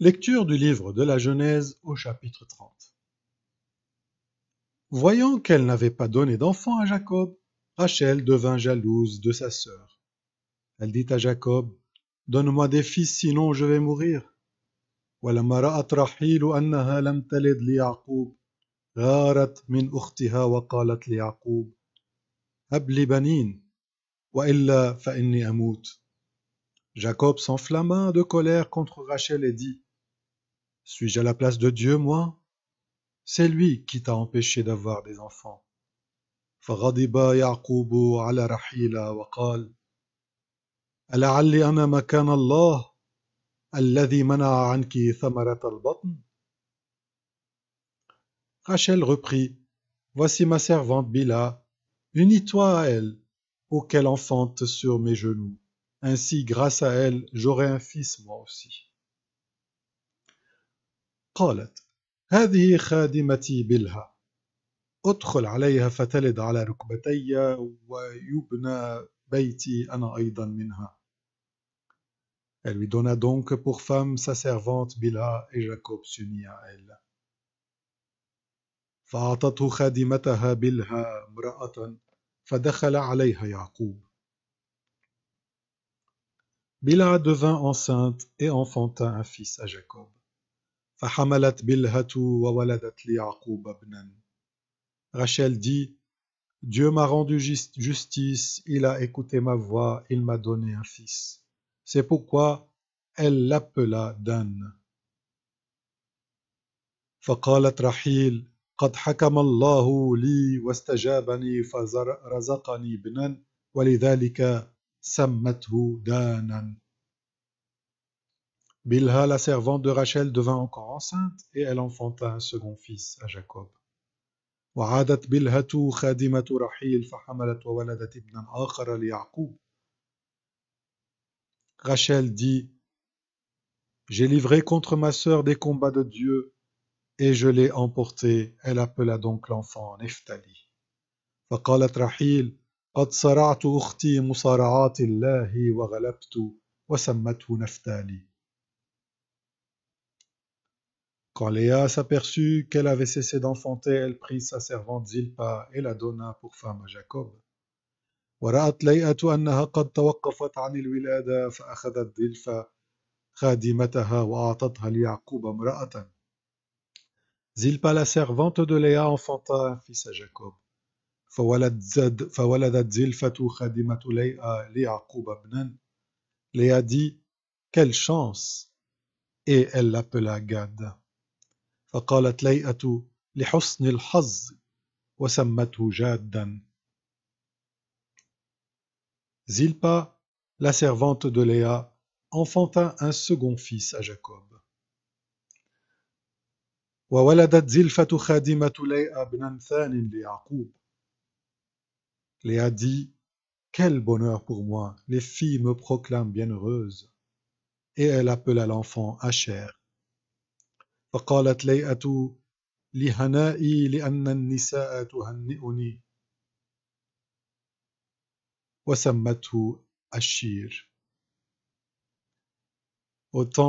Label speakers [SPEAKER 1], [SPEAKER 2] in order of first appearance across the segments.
[SPEAKER 1] Lecture du livre de la Genèse au chapitre 30 Voyant qu'elle n'avait pas donné d'enfant à Jacob, Rachel devint jalouse de sa sœur. Elle dit à Jacob, Donne-moi des fils, sinon je vais mourir. Jacob s'enflamma de colère contre Rachel et dit suis-je à la place de Dieu, moi C'est lui qui t'a empêché d'avoir des enfants. Rachel reprit Voici ma servante Bila, unis-toi à elle, auquel enfante sur mes genoux. Ainsi, grâce à elle, j'aurai un fils moi aussi. قالت هذه خادمتي بلها ادخل عليها فتلد على ركبتي ويبنى بيتي انا ايضا منها Elle lui donna donc pour femme sa servante Bila et Jacob s'unit à فأعطته خادمتها بلها امرأة فدخل عليها يعقوب. بلا devint enceinte et enfanta un fils à Jacob. فحملت بلهة وولدت ليعقوب ابنا. غشال دي: Dieu m'a rendu justice, il a écouté ma voix, il m'a donné un fils. C'est pourquoi elle l'appela Dan. فقالت رحيل: قد حكم الله لي واستجابني فرزقني ابنا ولذلك سمته دانا Bilha, la servante de Rachel, devint encore enceinte et elle enfanta un second fils à Jacob. وعادت بلهة خادمة رحيل فحملت وولدت ابنا آخر ليعقوب. Rachel dit J'ai livré contre ma sœur des combats de Dieu et je l'ai emporté. Elle appela donc l'enfant Nephtali. فقالت رحيل قد صرعت أختي مصارعات الله وغلبت وسمته نفتالي Quand Léa s'aperçut qu'elle avait cessé d'enfanter, elle prit sa servante Zilpa et la donna pour femme à Jacob. ورأت la servante de Léa enfanta un fils à Jacob. Léa dit Quelle chance Et elle l'appela Gad. Zilpa, la servante de Léa, enfanta un second fils à Jacob. Léa dit Quel bonheur pour moi, les filles me proclament bienheureuse. Et elle appela l'enfant Asher, au temps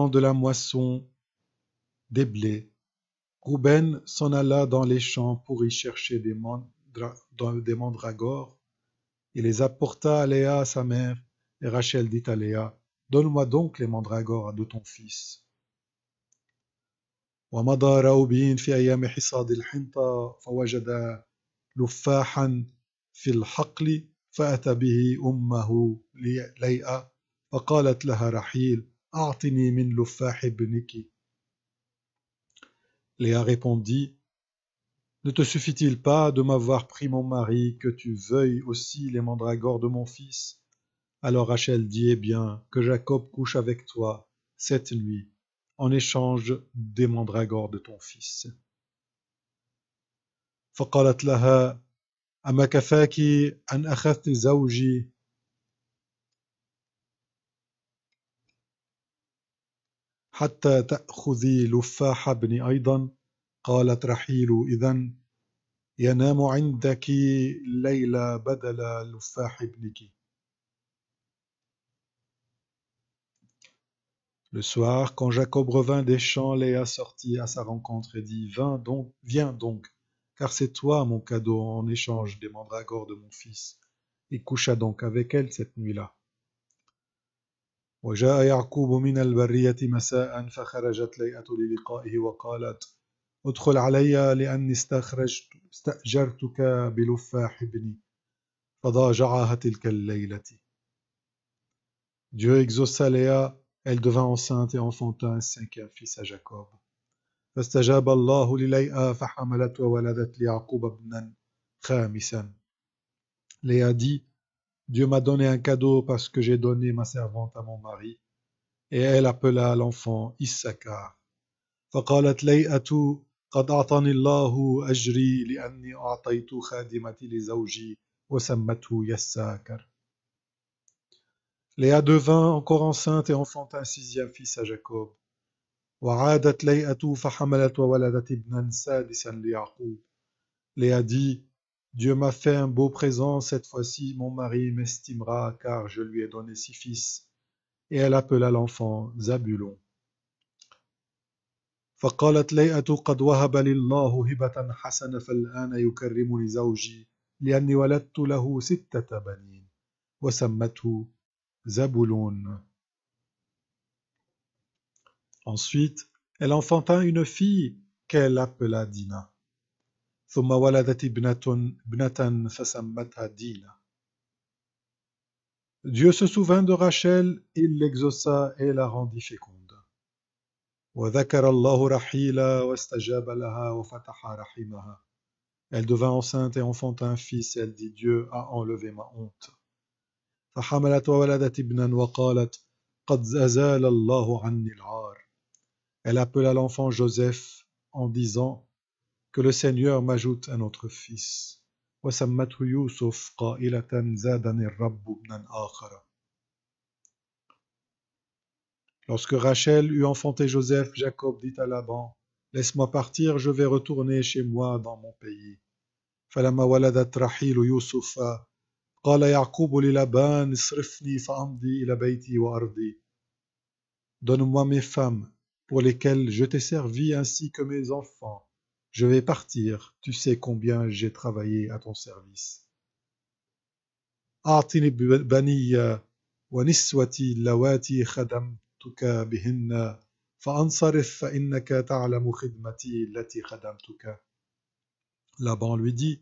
[SPEAKER 1] de la moisson des blés, Rouben s'en alla dans les champs pour y chercher des, des mandragores. Il les apporta à Léa, sa mère, et Rachel dit à Léa Donne-moi donc les mandragores de ton fils. Léa répondit Ne te suffit-il pas de m'avoir pris mon mari, que tu veuilles aussi les mandragores de mon fils Alors Rachel dit Eh bien, que Jacob couche avec toi cette nuit, en échange des mandragores de ton fils. فقالت لها أما كفاك أن أخذت زوجي حتى تأخذي لفاح ابني أيضا قالت رحيل إذا ينام عندك ليلى بدل لفاح ابنك Le soir, quand Jacob revint des champs, Léa sortit à sa rencontre et dit Viens donc, viens donc, car c'est toi mon cadeau en échange des mandragores de mon fils. Et coucha donc avec elle cette nuit-là. Dieu exauça Léa elle devint enceinte et enfanta un cinquième fils à Jacob. Fais-t'ajab Allah l'ilay'a, fa'hamalat wa waladat li'aqoub abnan khamisan. L'ilay'a dit, Dieu m'a donné un cadeau parce que j'ai donné ma servante à mon mari. Et elle appela l'enfant Issaqa. Fa'qalat l'ilay'a tu, qad a'tani Allah ajri li'anni a'taytu khadimati li'zawji wa sammatou yassakar. Léa devint encore enceinte et enfanta un sixième fils à Jacob. وعادت ليئة فحملت وولدت ابنا سادسا ليعقوب. Léa dit, Dieu m'a fait un beau présent, cette fois-ci mon mari m'estimera car je lui ai donné six fils. Et elle appela l'enfant Zabulon. فقالت ليئة قد وهب لي الله هبة حسنة فالآن يكرمني زوجي لأني ولدت له ستة بنين وسمته Ensuite, elle enfanta une fille qu'elle appela Dina. Dieu se souvint de Rachel, il l'exauça et la rendit féconde. Elle devint enceinte et enfanta un fils, elle dit Dieu a enlevé ma honte. Elle appela l'enfant Joseph en disant Que le Seigneur m'ajoute un autre fils. Lorsque Rachel eut enfanté Joseph, Jacob dit à Laban Laisse-moi partir, je vais retourner chez moi dans mon pays. Donne-moi mes femmes, pour lesquelles je t'ai servi ainsi que mes enfants. Je vais partir, tu sais combien j'ai travaillé à ton service. أعطني Laban lui dit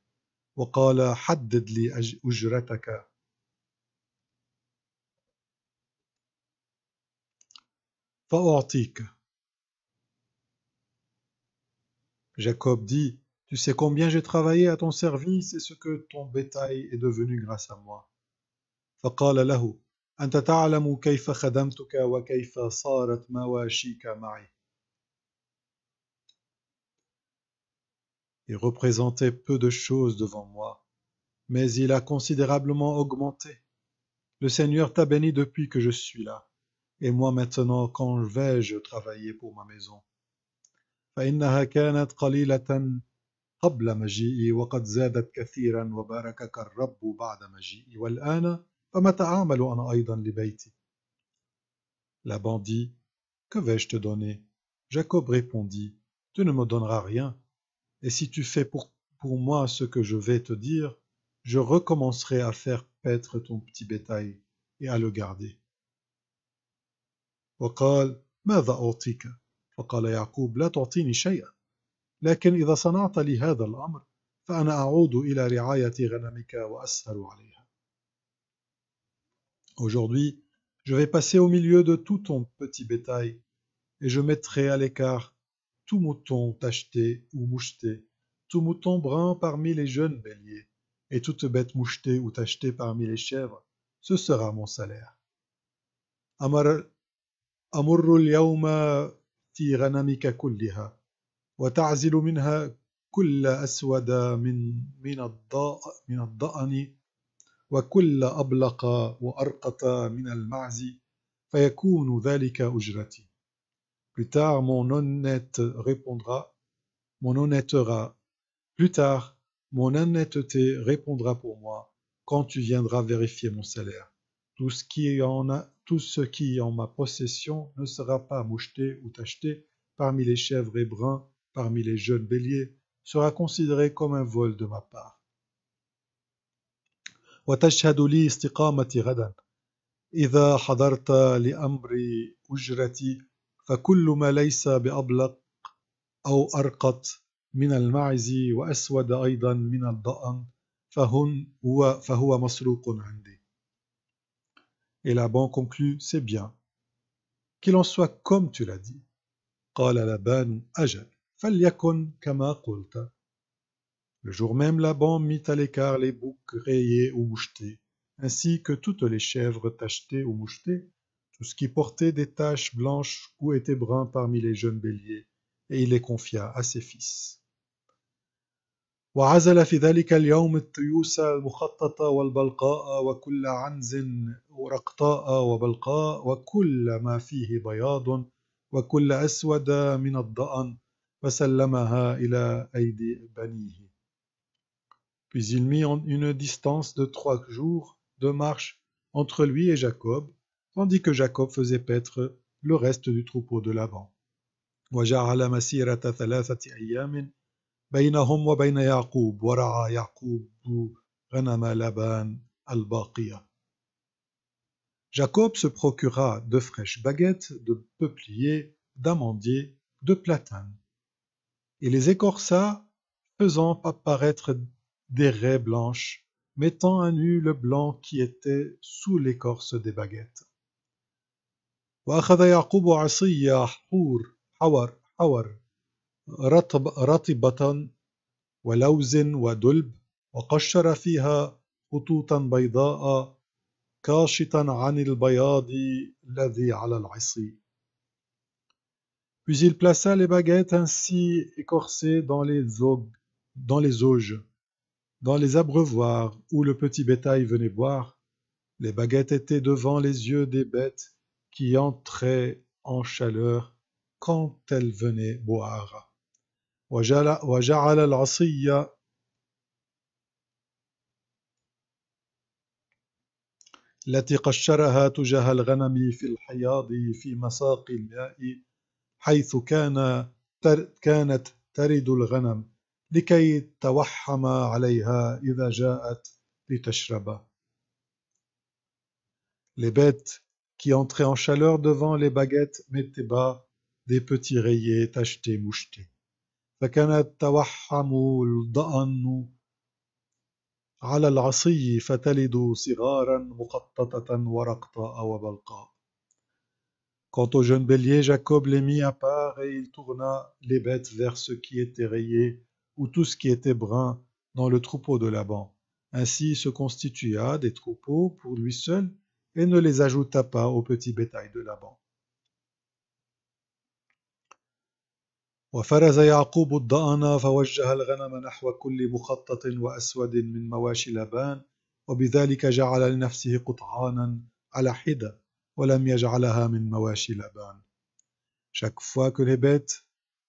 [SPEAKER 1] وقال حدد لي Jacob dit, Tu sais combien j'ai travaillé à ton service et ce que ton bétail est devenu grâce à moi. فقال له أنت تعلم كيف خدمتك وكيف صارت مواشيك معي représentait peu de choses devant moi, mais il a considérablement augmenté. Le Seigneur t'a béni depuis que je suis là, et moi maintenant, quand vais-je travailler pour ma maison la bandit dit Que vais-je te donner Jacob répondit Tu ne me donneras rien, et si tu fais pour, pour moi ce que je vais te dire, je recommencerai à faire paître ton petit bétail et à le garder. Aujourd'hui, je vais passer au milieu de tout ton petit bétail et je mettrai à l'écart tout mouton tacheté ou moucheté, tout mouton brun parmi les jeunes béliers, et toute bête mouchetée ou tachetée parmi les chèvres, ce sera mon salaire. أمر اليوم في غنمك كلها وتعزل منها كل أسود من من الضاء من الضأن وكل أبلق وأرقط من المعز فيكون ذلك أجرتي Plus tard, mon honnête répondra, mon Plus tard, mon honnêteté répondra pour moi quand tu viendras vérifier mon salaire. Tout ce qui en tout ce qui en ma possession ne sera pas moucheté ou tacheté parmi les chèvres et bruns, parmi les jeunes béliers, sera considéré comme un vol de ma part. Et Laban conclut, c'est bien. Qu'il en soit comme tu l'as dit. Le jour même, Laban mit à l'écart les boucs rayés ou mouchetés, ainsi que toutes les chèvres tachetées ou mouchetées, ce qui portait des taches blanches ou était brun parmi les jeunes béliers, et il les confia à ses fils. Puis il mit une distance de trois jours de marche entre lui et Jacob, tandis que Jacob faisait paître le reste du troupeau de l'avant. Jacob se procura de fraîches baguettes, de peupliers, d'amandiers, de platanes, et les écorça, faisant apparaître des raies blanches, mettant à nu le blanc qui était sous l'écorce des baguettes. Puis il plaça les baguettes ainsi écorcées dans les, dans les auges, dans les abreuvoirs où le petit bétail venait boire. Les baguettes étaient devant les yeux des bêtes qui entrait en chaleur quand elle venait boire. وجعل العصي التي قشرها تجاه الغنم في الحياض في مساق الماء حيث كان كانت ترد الغنم لكي توحم عليها إذا جاءت لتشرب لبيت qui entraient en chaleur devant les baguettes bas des petits rayés tachetés mouchetés. Quant au jeune bélier, Jacob les mit à part et il tourna les bêtes vers ce qui était rayé ou tout ce qui était brun dans le troupeau de Laban. Ainsi se constitua des troupeaux pour lui seul et ne les ajouta pas au petit bétail de Laban. Chaque fois que les bêtes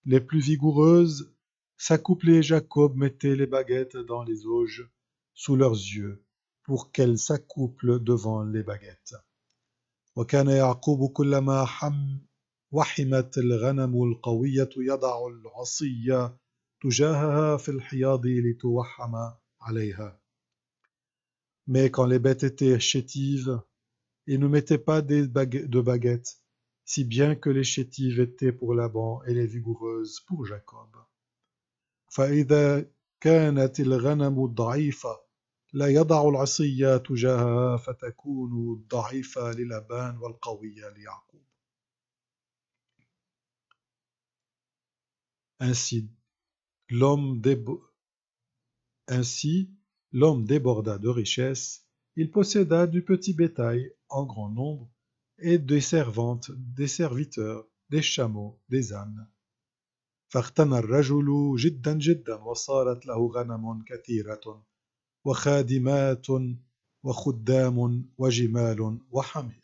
[SPEAKER 1] les plus vigoureuses s'accouplaient, Jacob mettait les baguettes dans les auges sous leurs yeux pour qu'elles s'accouplent devant les baguettes. Mais quand les bêtes étaient chétives, ils ne mettaient pas des de baguettes, si bien que les chétives étaient pour Laban et les vigoureuses pour Jacob. لا يضع تجاهها فتكون الضعيفة للبان والقوية ليعقوب Ainsi, l'homme débo... Ainsi, l'homme déborda de richesses, il posséda du petit bétail en grand nombre, et des servantes, des serviteurs, des chameaux, des ânes. فاغتنى الرجل جدا wa وصارت له غنم كثيرة وخادمات وخدام وجمال وحمير